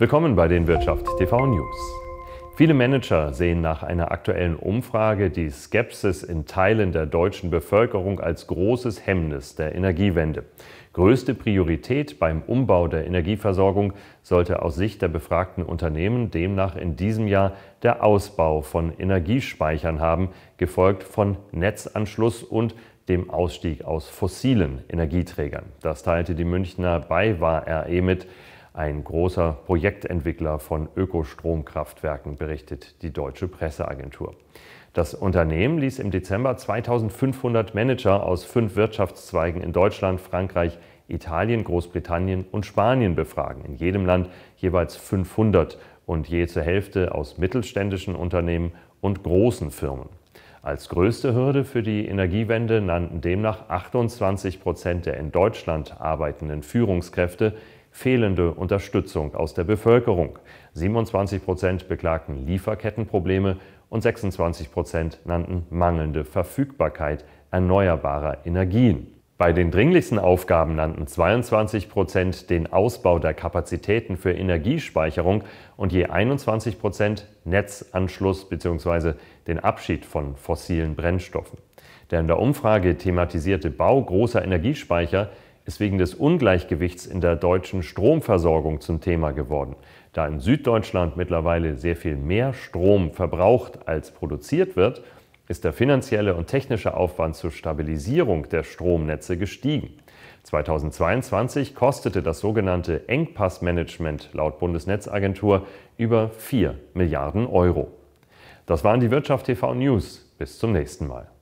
Willkommen bei den Wirtschaft TV News. Viele Manager sehen nach einer aktuellen Umfrage die Skepsis in Teilen der deutschen Bevölkerung als großes Hemmnis der Energiewende. Größte Priorität beim Umbau der Energieversorgung sollte aus Sicht der befragten Unternehmen demnach in diesem Jahr der Ausbau von Energiespeichern haben, gefolgt von Netzanschluss und dem Ausstieg aus fossilen Energieträgern. Das teilte die Münchner BayWa RE mit ein großer Projektentwickler von Ökostromkraftwerken, berichtet die deutsche Presseagentur. Das Unternehmen ließ im Dezember 2500 Manager aus fünf Wirtschaftszweigen in Deutschland, Frankreich, Italien, Großbritannien und Spanien befragen. In jedem Land jeweils 500 und je zur Hälfte aus mittelständischen Unternehmen und großen Firmen. Als größte Hürde für die Energiewende nannten demnach 28 Prozent der in Deutschland arbeitenden Führungskräfte fehlende Unterstützung aus der Bevölkerung. 27 Prozent beklagten Lieferkettenprobleme und 26 Prozent nannten mangelnde Verfügbarkeit erneuerbarer Energien. Bei den dringlichsten Aufgaben nannten 22 Prozent den Ausbau der Kapazitäten für Energiespeicherung und je 21 Prozent Netzanschluss bzw. den Abschied von fossilen Brennstoffen. Der in der Umfrage thematisierte Bau großer Energiespeicher ist wegen des Ungleichgewichts in der deutschen Stromversorgung zum Thema geworden, da in Süddeutschland mittlerweile sehr viel mehr Strom verbraucht als produziert wird ist der finanzielle und technische Aufwand zur Stabilisierung der Stromnetze gestiegen. 2022 kostete das sogenannte Engpassmanagement laut Bundesnetzagentur über 4 Milliarden Euro. Das waren die Wirtschaft TV News. Bis zum nächsten Mal.